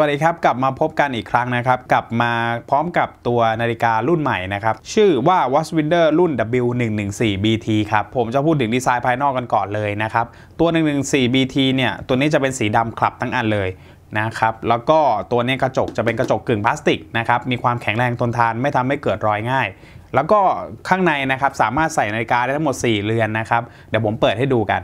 วัสดีครับ กลับมาพบกันอีกครั้งนะครับ กลับมาพร้อมกับตัวนาฬิการุ่นใหม่นะครับ ชื่อว่า Watchwinder รุ่น W114BT ครับ ผมจะพูดถึงดีไซน์ภายนอกกันก่อนเลยนะครับ ตัว 114BT เนี่ยตัวนี้จะเป็นสีดำคลับทั้งอันเลยนะครับแล้วก็ตัวนี้กระจกจะเป็นกระจกกึ่งพลาสติกนะครับมีความแข็งแรงทนทานไม่ทำให้เกิดรอยง่าย แล้วก็ข้างในนะครับสามารถใส่นาฬิกาได้ทั้งหมด4เรือนนะครับเดี๋ยวผมเปิดให้ดูกัน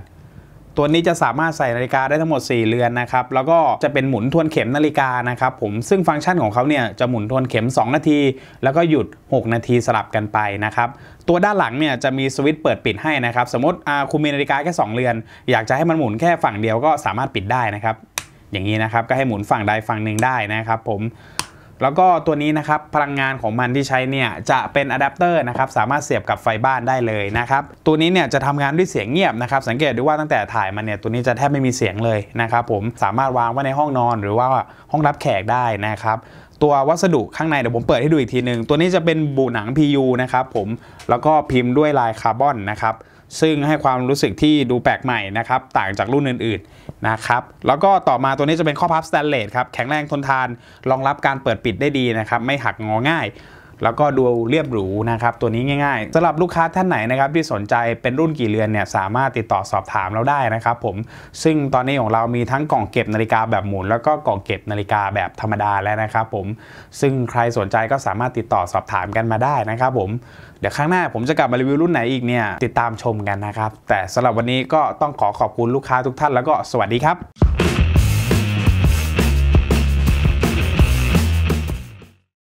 ตัวนี้จะสามารถใส่นาฬิกาได้ทั้งหมด 4 เรือนนะครับ แล้วก็จะเป็นหมุนทวนเข็มนาฬิกานะครับผม ซึ่งฟังก์ชันของเขาเนี่ยจะหมุนทวนเข็ม 2 นาที แล้วก็หยุด 6 นาทีสลับกันไปนะครับ ตัวด้านหลังเนี่ยจะมีสวิตช์เปิดปิดให้นะครับ สมมติคุณมีนาฬิกาแค่ 2 เรือน อยากจะให้มันหมุนแค่ฝั่งเดียว ก็สามารถปิดได้นะครับ อย่างนี้นะครับก็ให้หมุนฝั่งใดฝั่งหนึ่งได้นะครับผมแล้วก็ตัวนี้นะครับพลังงานของมันที่ใช้เนี่ยจะเป็นอะแดปเตอร์นะครับสามารถเสียบกับไฟบ้านได้เลยนะครับตัวนี้เนี่ยจะทำงานด้วยเสียงเงียบนะครับ สังเกตดูว่าตั้งแต่ถ่ายมาเนี่ยตัวนี้จะแทบไม่มีเสียงเลยนะครับ ผมสามารถวางไว้ในห้องนอนหรือว่าห้องรับแขกได้นะครับตัววัสดุข้างในเดี๋ยวผมเปิดให้ดูอีกทีหนึ่งตัวนี้จะเป็นบูหนัง PU นะครับผมแล้วก็พิมพ์ด้วยลายคาร์บอนนะครับซึ่งให้ความรู้สึกที่ดูแปลกใหม่นะครับ ต่างจากรุ่นอื่น ๆ นะครับ แล้วก็ต่อมาตัวนี้จะเป็นข้อพับสแตนเลสครับ แข็งแรงทนทาน รองรับการเปิดปิดได้ดีนะครับ ไม่หักงอง่ายแล้วก็ดูเรียบหรูนะครับ ตัวนี้ง่าย ๆสำหรับลูกค้าท่านไหนนะครับที่สนใจเป็นรุ่นกี่เรือนเนี่ยสามารถติดต่อสอบถามเราได้นะครับผมซึ่งตอนนี้ของเรามีทั้งกล่องเก็บนาฬิกาแบบหมุน แล้วก็กล่องเก็บนาฬิกาแบบธรรมดาแล้วนะครับผมซึ่งใครสนใจก็สามารถติดต่อสอบถามกันมาได้นะครับ ผม เดี๋ยวครั้งหน้า ผมจะกลับมารีวิวรุ่นไหนอีกเนี่ยติดตามชมกันนะครับ แต่สำหรับวันนี้ก็ต้องขอขอบคุณลูกค้าทุกท่าน แล้วก็สวัสดีครับ